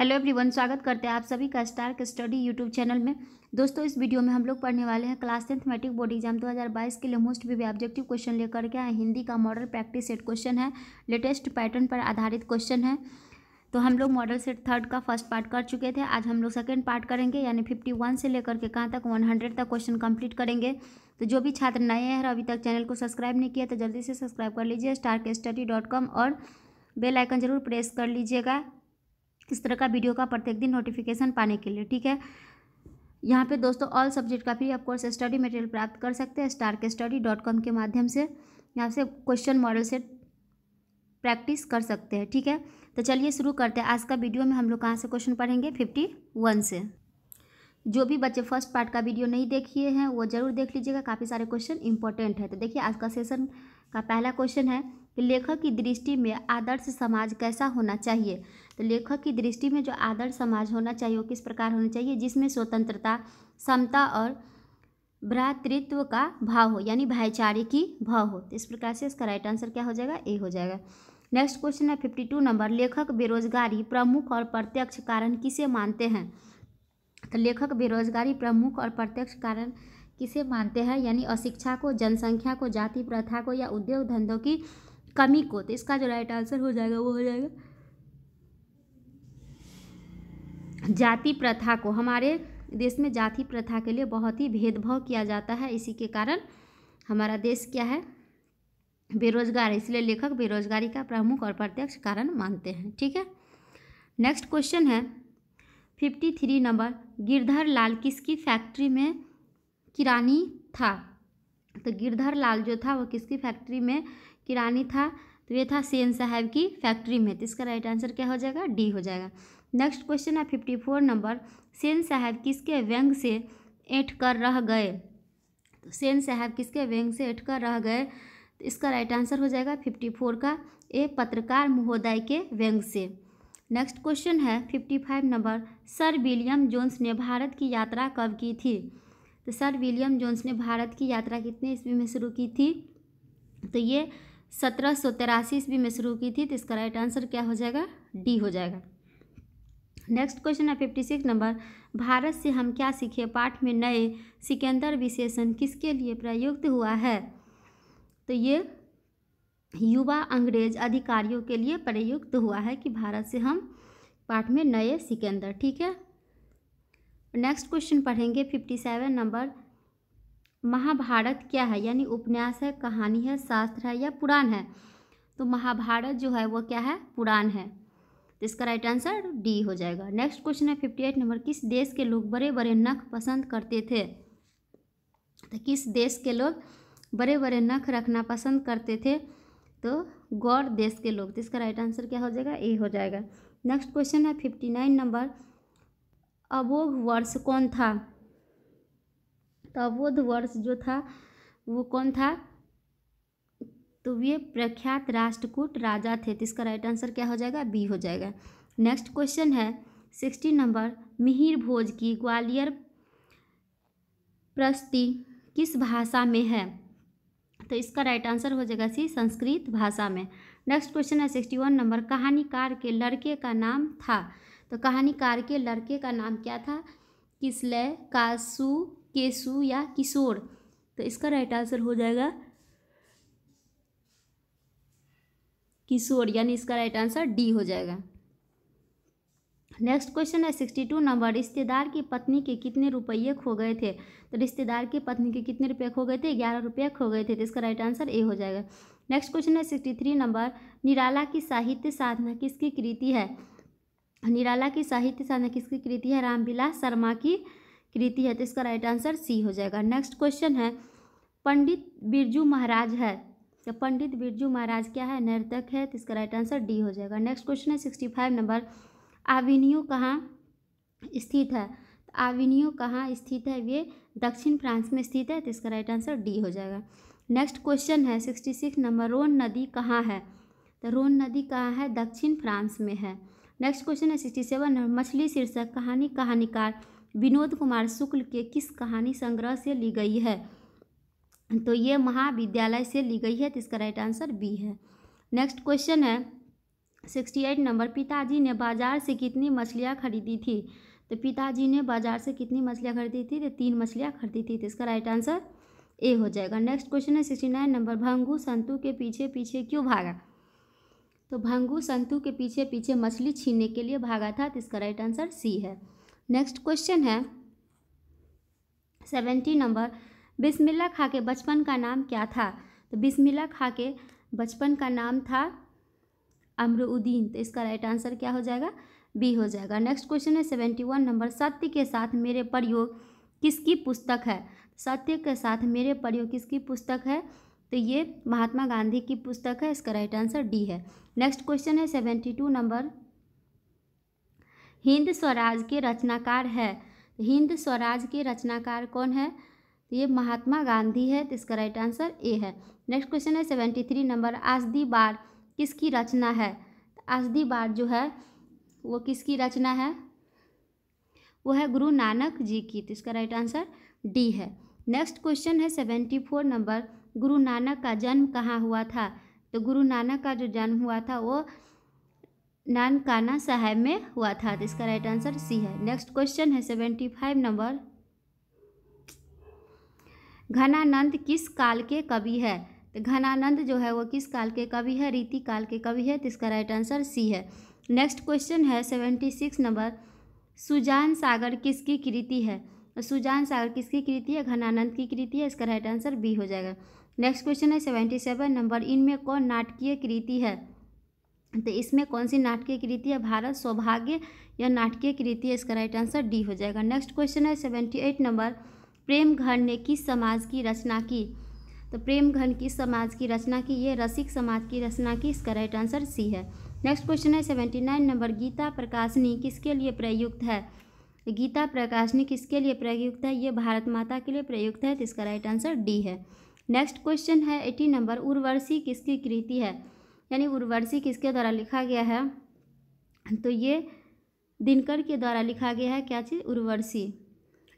hello everyone स्वागत करते हैं आप सभी का स्टार स्टडी यूट्यूब चैनल में दोस्तों इस वीडियो में हम लोग पढ़ने वाले हैं class tenth matric board exam 2022 के लिए मोस्ट वी ऑब्जेक्टिव क्वेश्चन लेकर के आए हिंदी का मॉडल प्रैक्टिस सेट क्वेश्चन है लेटेस्ट पैटर्न पर आधारित क्वेश्चन है तो हम लोग मॉडल सेट थर्ड का फर्स्ट पार्ट कर चुके थे आज हम लोग सेकेंड पार्ट करेंगे यानी फिफ्टी वन से लेकर के कहाँ तक वन हंड्रेड तक क्वेश्चन कंप्लीट करेंगे तो जो भी छात्र नए हैं अभी तक चैनल को सब्सक्राइब नहीं किया तो जल्दी से सब्सक्राइब कर लीजिए स्टार के स्टडी डॉट कॉम और बेल आइकन जरूर प्रेस कर लीजिएगा इस तरह का वीडियो का प्रत्येक दिन नोटिफिकेशन पाने के लिए ठीक है यहाँ पे दोस्तों ऑल सब्जेक्ट का फ्री आप कोर्स स्टडी मटेरियल प्राप्त कर सकते हैं स्टार के स्टडी डॉट कॉम के माध्यम से यहाँ से क्वेश्चन मॉडल से प्रैक्टिस कर सकते हैं ठीक है तो चलिए शुरू करते हैं आज का वीडियो में हम लोग कहाँ से क्वेश्चन पढ़ेंगे फिफ्टी वन से जो भी बच्चे फर्स्ट पार्ट का वीडियो नहीं देखिए हैं वो ज़रूर देख लीजिएगा काफ़ी सारे क्वेश्चन इंपॉर्टेंट है तो देखिए आज का सेशन का पहला क्वेश्चन है तो लेखक की दृष्टि में आदर्श समाज कैसा होना चाहिए तो लेखक की दृष्टि में जो आदर्श समाज होना चाहिए वो किस प्रकार होना चाहिए जिसमें स्वतंत्रता समता और भ्रातृत्व का भाव हो यानी भाईचारे की भाव हो तो इस प्रकार से इसका राइट आंसर क्या हो जाएगा ए हो जाएगा नेक्स्ट क्वेश्चन है फिफ्टी टू नंबर लेखक बेरोजगारी प्रमुख और प्रत्यक्ष कारण किसे मानते हैं तो लेखक बेरोजगारी प्रमुख और प्रत्यक्ष कारण किसे मानते हैं यानी अशिक्षा को जनसंख्या को जाति प्रथा को या उद्योग धंधों की कमी को तो इसका जो राइट आंसर हो जाएगा वो हो जाएगा जाति प्रथा को हमारे देश में जाति प्रथा के लिए बहुत ही भेदभाव किया जाता है इसी के कारण हमारा देश क्या है बेरोजगार इसलिए लेखक बेरोजगारी का प्रमुख और प्रत्यक्ष कारण मानते हैं ठीक है नेक्स्ट क्वेश्चन है fifty three number Girdhar Lal किसकी फैक्ट्री में किरानी था तो गिरधर लाल जो था वो किसकी फैक्ट्री में किरानी था तो ये था सेन साहब की फैक्ट्री में तो इसका राइट आंसर क्या हो जाएगा डी हो जाएगा नेक्स्ट क्वेश्चन है फिफ्टी फोर नंबर सेन साहब किसके व्यंग से एठ कर रह गए तो सेन साहब किसके व्यंग से ऐठ कर रह गए तो इसका राइट आंसर हो जाएगा फिफ्टी फोर का ए पत्रकार महोदय के व्यंग से नेक्स्ट क्वेश्चन है fifty five number sir William Jones ने भारत की यात्रा कब की थी तो सर विलियम जोन्स ने भारत की यात्रा कितने ईस्वी में शुरू की थी तो ये सत्रह सौ तिरासी ईस्वी में शुरू की थी तो इसका राइट आंसर क्या हो जाएगा डी हो जाएगा नेक्स्ट क्वेश्चन है फिफ्टी सिक्स नंबर भारत से हम क्या सीखे पाठ में नए सिकंदर विशेषण किसके लिए प्रयुक्त हुआ है तो ये युवा अंग्रेज अधिकारियों के लिए प्रयुक्त हुआ है कि भारत से हम पाठ में नए सिकंदर ठीक है नेक्स्ट क्वेश्चन पढ़ेंगे फिफ्टी सेवन नंबर महाभारत क्या है यानी उपन्यास है कहानी है शास्त्र है या पुराण है तो महाभारत जो है वो क्या है पुराण है तो इसका राइट आंसर डी हो जाएगा नेक्स्ट क्वेश्चन है फिफ्टी एट नंबर किस देश के लोग बड़े बड़े नख पसंद करते थे तो किस देश के लोग बड़े बड़े नख रखना पसंद करते थे तो गौर देश के लोग तो इसका राइट आंसर क्या हो जाएगा ए हो जाएगा नेक्स्ट क्वेश्चन है फिफ्टी नाइन नंबर अबोघ वर्ष कौन था अवोध वर्ष जो था वो कौन था तो ये प्रख्यात राष्ट्रकूट राजा थे तो इसका राइट आंसर क्या हो जाएगा बी हो जाएगा नेक्स्ट क्वेश्चन है सिक्सटी नंबर मिहिर भोज की ग्वालियर प्रस्ति किस भाषा में है तो इसका राइट आंसर हो जाएगा सी संस्कृत भाषा में नेक्स्ट क्वेश्चन है सिक्सटी वन नंबर कहानीकार के लड़के का नाम था तो कहानीकार के लड़के का नाम क्या था किसलय कासु केसु या किशोर तो इसका राइट आंसर हो जाएगा किशोर यानी इसका राइट आंसर डी हो जाएगा नेक्स्ट क्वेश्चन है सिक्सटी टू नंबर रिश्तेदार की पत्नी के कितने रुपये खो गए थे तो रिश्तेदार की पत्नी के कितने रुपये खो गए थे ग्यारह रुपये खो गए थे तो इसका राइट आंसर ए हो जाएगा नेक्स्ट क्वेश्चन है सिक्सटी थ्री नंबर निराला की साहित्य साधना किसकी कृति है निराला की साहित्य साधना किसकी कृति है रामविलास शर्मा की कृति है तो इसका राइट आंसर सी हो जाएगा नेक्स्ट क्वेश्चन है पंडित बिरजू महाराज है तो पंडित बिरजू महाराज क्या है नर्तक है तो इसका राइट आंसर डी हो जाएगा नेक्स्ट क्वेश्चन है सिक्सटी फाइव नंबर आविनियो कहाँ स्थित है तो आविनियो कहाँ स्थित है ये दक्षिण फ्रांस में स्थित है तो इसका राइट आंसर डी हो जाएगा नेक्स्ट क्वेश्चन है सिक्सटी सिक्स नंबर रोन नदी कहाँ है तो रोन नदी कहाँ है दक्षिण फ्रांस में है नेक्स्ट क्वेश्चन है सिक्सटी सेवन मछली शीर्षक कहानी कहानीकार विनोद कुमार शुक्ल के किस कहानी संग्रह से ली गई है तो ये महाविद्यालय से ली गई है तो इसका राइट आंसर बी है नेक्स्ट क्वेश्चन है सिक्सटी एट नंबर पिताजी ने बाजार से कितनी मछलियाँ खरीदी थी तो पिताजी ने बाजार से कितनी मछलियाँ खरीदी थी तो तीन मछलियाँ खरीदी थी तो इसका राइट आंसर ए हो जाएगा नेक्स्ट क्वेश्चन है सिक्सटी नाइन नंबर भंगु संतु के पीछे पीछे क्यों भागा तो भंगु संतु के पीछे पीछे मछली छीनने के लिए भागा था तो इसका राइट आंसर सी है नेक्स्ट क्वेश्चन है सेवेंटी नंबर बिस्मिल्ला खा के बचपन का नाम क्या था तो बिस्मिल्ला खा के बचपन का नाम था अमरुद्दीन तो इसका राइट आंसर क्या हो जाएगा बी हो जाएगा नेक्स्ट क्वेश्चन है सेवेंटी वन नंबर सत्य के साथ मेरे प्रयोग किसकी पुस्तक है सत्य के साथ मेरे प्रयोग किसकी पुस्तक है तो ये महात्मा गांधी की पुस्तक है इसका राइट आंसर डी है नेक्स्ट क्वेश्चन है seventy two number Hind Swaraj के रचनाकार है हिंद स्वराज के रचनाकार कौन है तो ये महात्मा गांधी है तो इसका राइट आंसर ए है नेक्स्ट क्वेश्चन है सेवेंटी थ्री नंबर आजदी बार किसकी रचना है आजदी बार जो है वो किसकी रचना है वो है गुरु नानक जी की तो इसका राइट आंसर डी है नेक्स्ट क्वेश्चन है seventy four number Guru Nanak का जन्म कहाँ हुआ था तो गुरु नानक का जो जन्म हुआ था वो नानकाना साहेब में हुआ था तो इसका राइट आंसर सी है नेक्स्ट क्वेश्चन है सेवेंटी फाइव नंबर घनानंद किस काल के कवि है तो घनानंद जो है वो किस काल के कवि है रीति काल के कवि है तो इसका राइट आंसर सी है नेक्स्ट क्वेश्चन है seventy six number Sujan Sagar किसकी कृति है तो सुजान सागर किसकी कृति है घनानंद की कृति है इसका राइट आंसर बी हो जाएगा नेक्स्ट क्वेश्चन है सेवेंटी सेवन नंबर इनमें कौन नाटकीय कृति है तो इसमें कौन सी नाटकीय कृति है भारत सौभाग्य या नाटकीय कृति है इसका राइट आंसर डी हो जाएगा नेक्स्ट क्वेश्चन है seventy eight number Premghan ने किस समाज की रचना की तो प्रेम घन किस समाज की रचना की ये रसिक समाज की रचना की इसका राइट आंसर सी है नेक्स्ट क्वेश्चन है सेवेंटी नाइन नंबर गीता प्रकाशनी किसके लिए प्रयुक्त है गीता प्रकाशनी किसके लिए प्रयुक्त है ये भारत माता के लिए प्रयुक्त है तो इसका राइट आंसर डी है नेक्स्ट क्वेश्चन है एटी नंबर उर्वशी किसकी कृति है यानी उर्वर्षी किसके द्वारा लिखा गया है तो ये दिनकर के द्वारा लिखा गया है क्या चीज़ उर्वशी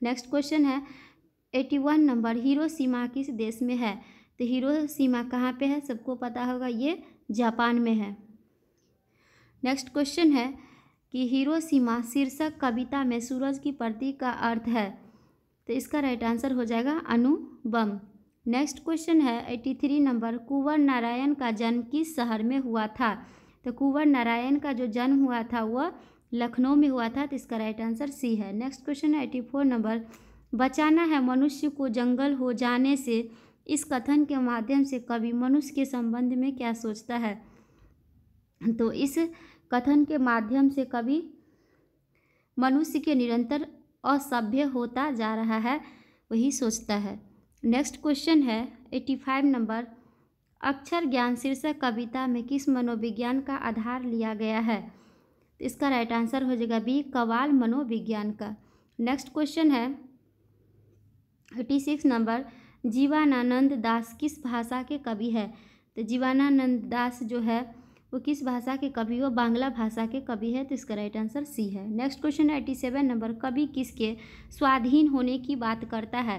नेक्स्ट क्वेश्चन है eighty one number Hiroshima किस देश में है तो हीरो सीमा कहाँ पे है सबको पता होगा ये जापान में है नेक्स्ट क्वेश्चन है कि हीरो सीमा शीर्षक कविता में सूरज की प्रतीक का अर्थ है तो इसका राइट आंसर हो जाएगा अनुबम नेक्स्ट क्वेश्चन है eighty three number Kunwar Narayan का जन्म किस शहर में हुआ था तो कुंवर नारायण का जो जन्म हुआ था वह लखनऊ में हुआ था तो इसका राइट आंसर सी है नेक्स्ट क्वेश्चन है एट्टी फोर नंबर बचाना है मनुष्य को जंगल हो जाने से इस कथन के माध्यम से कवि मनुष्य के संबंध में क्या सोचता है तो इस कथन के माध्यम से कवि मनुष्य के निरंतर असभ्य होता जा रहा है वही सोचता है नेक्स्ट क्वेश्चन है एट्टी फाइव नंबर अक्षर ज्ञान शीर्षक कविता में किस मनोविज्ञान का आधार लिया गया है इसका राइट आंसर हो जाएगा बी कवाल मनोविज्ञान का नेक्स्ट क्वेश्चन है eighty six number Jibanananda Das किस भाषा के कवि है तो जीवानानंद दास जो है वो किस भाषा के कवि वो बांग्ला भाषा के कवि है तो इसका राइट आंसर सी है next question eighty seven number कवि किसके स्वाधीन होने की बात करता है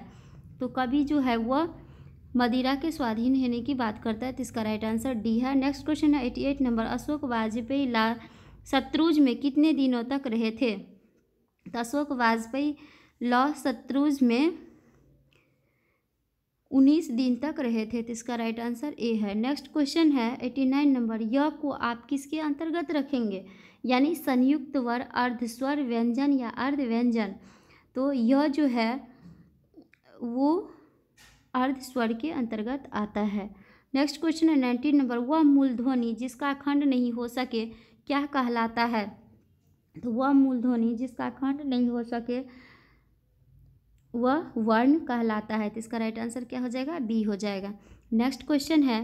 तो कभी जो है वह मदिरा के स्वाधीन होने की बात करता है तो इसका राइट आंसर डी है नेक्स्ट क्वेश्चन है eighty eight number Ashok Vajpeyi ला शत्रुज में कितने दिनों तक रहे थे तो अशोक वाजपेयी लॉ शत्रुज में उन्नीस दिन तक रहे थे तो इसका राइट आंसर ए है नेक्स्ट क्वेश्चन है एटी नाइन नंबर य को आप किसके अंतर्गत रखेंगे यानी संयुक्त वर अर्धस्वर व्यंजन या अर्ध व्यंजन तो यह जो है वो अर्ध स्वर के अंतर्गत आता है नेक्स्ट क्वेश्चन है नाइन्टीन नंबर वह मूल ध्वनि जिसका खंड नहीं हो सके क्या कहलाता है तो वह मूल ध्वनि जिसका खंड नहीं हो सके वह वर्ण कहलाता है तो इसका राइट आंसर क्या हो जाएगा बी हो जाएगा नेक्स्ट क्वेश्चन है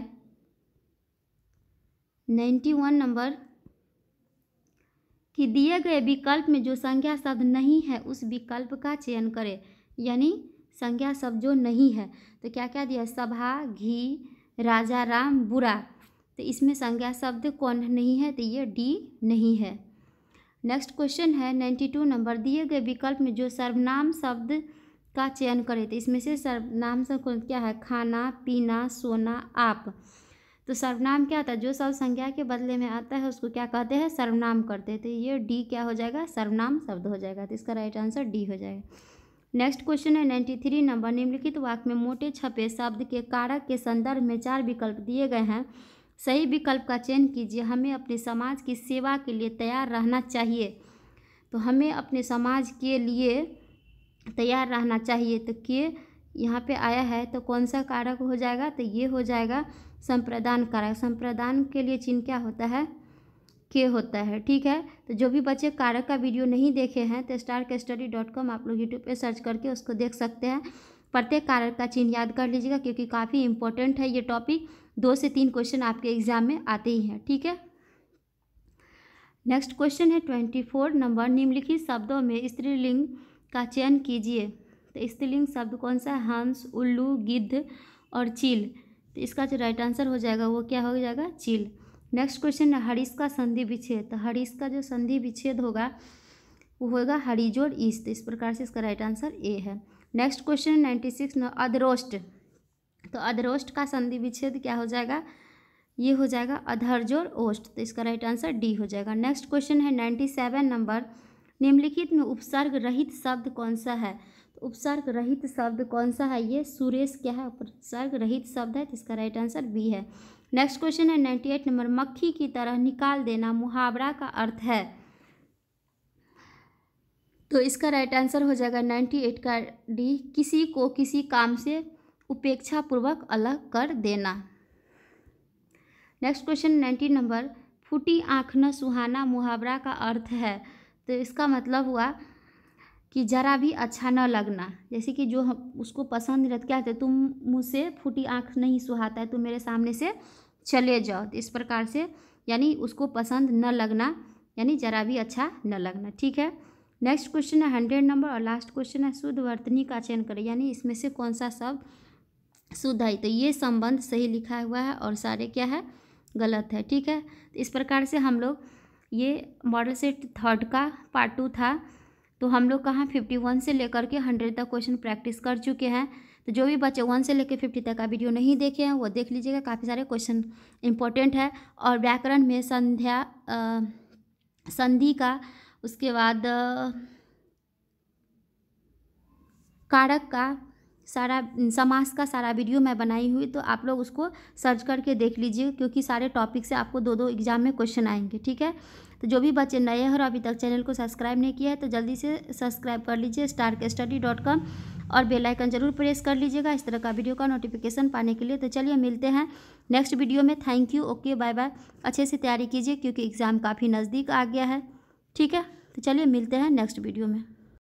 नाइन्टी वन नंबर कि दिए गए विकल्प में जो संज्ञा शब्द नहीं है उस विकल्प का चयन करें यानी संज्ञा सब जो नहीं है तो क्या क्या दिया सभा घी राजा राम बुरा तो इसमें संज्ञा शब्द कौन नहीं है तो ये डी नहीं है नेक्स्ट क्वेश्चन है नाइन्टी टू नंबर दिए गए विकल्प में जो सर्वनाम शब्द का चयन करें तो इसमें से सर्वनाम से क्या है खाना पीना सोना आप तो सर्वनाम क्या आता है जो शब्द संज्ञा के बदले में आता है उसको क्या कहते हैं सर्वनाम करते हैं तो ये डी क्या हो जाएगा सर्वनाम शब्द हो जाएगा तो इसका राइट आंसर डी हो जाएगा नेक्स्ट क्वेश्चन है नाइन्टी थ्री नंबर निम्नलिखित वाक्य में मोटे छपे शब्द के कारक के संदर्भ में चार विकल्प दिए गए हैं सही विकल्प का चयन कीजिए हमें अपने समाज की सेवा के लिए तैयार रहना चाहिए तो हमें अपने समाज के लिए तैयार रहना चाहिए तो के यहाँ पे आया है तो कौन सा कारक हो जाएगा तो ये हो जाएगा संप्रदान कारक संप्रदान के लिए चिन्ह क्या होता है के होता है ठीक है तो जो भी बच्चे कारक का वीडियो नहीं देखे हैं तो स्टार के स्टडी डॉट कॉम आप लोग यूट्यूब पर सर्च करके उसको देख सकते हैं प्रत्येक कारक का चिन्ह याद कर लीजिएगा क्योंकि काफ़ी इंपॉर्टेंट है ये टॉपिक दो से तीन क्वेश्चन आपके एग्जाम में आते ही हैं ठीक है नेक्स्ट क्वेश्चन है ट्वेंटी फोर नंबर निम्नलिखित शब्दों में स्त्रीलिंग का चयन कीजिए तो स्त्रीलिंग शब्द कौन सा है हंस उल्लू गिद्ध और चील तो इसका जो राइट आंसर हो जाएगा वो क्या हो जाएगा चील नेक्स्ट क्वेश्चन है हरीश का संधि विच्छेद तो हरीश का जो संधि विच्छेद होगा वो होगा हरिजोर ईस्ट इस प्रकार से इसका राइट आंसर ए है नेक्स्ट क्वेश्चन नाइन्टी सिक्स अधरोष्ट तो अधरोष्ट का संधि विच्छेद क्या हो जाएगा ये हो जाएगा अधरजोर ओष्ट तो इसका राइट आंसर डी हो जाएगा नेक्स्ट क्वेश्चन है नाइन्टी सेवन नंबर निम्नलिखित में उपसर्ग रहित शब्द कौन सा है तो उपसर्ग रहित शब्द कौन सा है ये सुरेश क्या है उपसर्ग रहित शब्द है तो इसका राइट आंसर बी है नेक्स्ट क्वेश्चन है नाइन्टी एट नंबर मक्खी की तरह निकाल देना मुहावरा का अर्थ है तो इसका राइट आंसर हो जाएगा नाइन्टी एट का डी किसी को किसी काम से उपेक्षापूर्वक अलग कर देना नेक्स्ट क्वेश्चन नाइन्टी नंबर फूटी आँख न सुहाना मुहावरा का अर्थ है तो इसका मतलब हुआ कि ज़रा भी अच्छा न लगना जैसे कि जो हम उसको पसंद नहीं रहता क्या कहते तो तुम मुझसे फूटी आँख नहीं सुहाता है तुम मेरे सामने से चले जाओ तो इस प्रकार से यानी उसको पसंद न लगना यानी ज़रा भी अच्छा न लगना ठीक है नेक्स्ट क्वेश्चन है हंड्रेड नंबर और लास्ट क्वेश्चन है शुद्ध वर्तनी का चयन करें यानी इसमें से कौन सा शब्द शुद्ध है तो ये संबंध सही लिखा हुआ है और सारे क्या है गलत है ठीक है तो इस प्रकार से हम लोग ये मॉडल सेट थर्ड का पार्ट टू था तो हम लोग कहाँ फिफ्टी वन से लेकर के हंड्रेड तक क्वेश्चन प्रैक्टिस कर चुके हैं तो जो भी बच्चे वन से लेकर फिफ्टी तक का वीडियो नहीं देखे हैं वो देख लीजिएगा काफ़ी सारे क्वेश्चन इंपॉर्टेंट है और व्याकरण में संध्या आ, संधि का उसके बाद कारक का सारा समास का सारा वीडियो मैं बनाई हुई तो आप लोग उसको सर्च करके देख लीजिए क्योंकि सारे टॉपिक से आपको दो दो एग्ज़ाम में क्वेश्चन आएंगे ठीक है तो जो भी बच्चे नए हैं और अभी तक चैनल को सब्सक्राइब नहीं किया है तो जल्दी से सब्सक्राइब कर लीजिए स्टार स्टडी डॉट कॉम और बेल आइकन जरूर प्रेस कर लीजिएगा इस तरह का वीडियो का नोटिफिकेशन पाने के लिए तो चलिए मिलते हैं नेक्स्ट वीडियो में thank you okay bye bye अच्छे से तैयारी कीजिए क्योंकि एग्ज़ाम काफ़ी नज़दीक आ गया है ठीक है तो चलिए मिलते हैं नेक्स्ट वीडियो में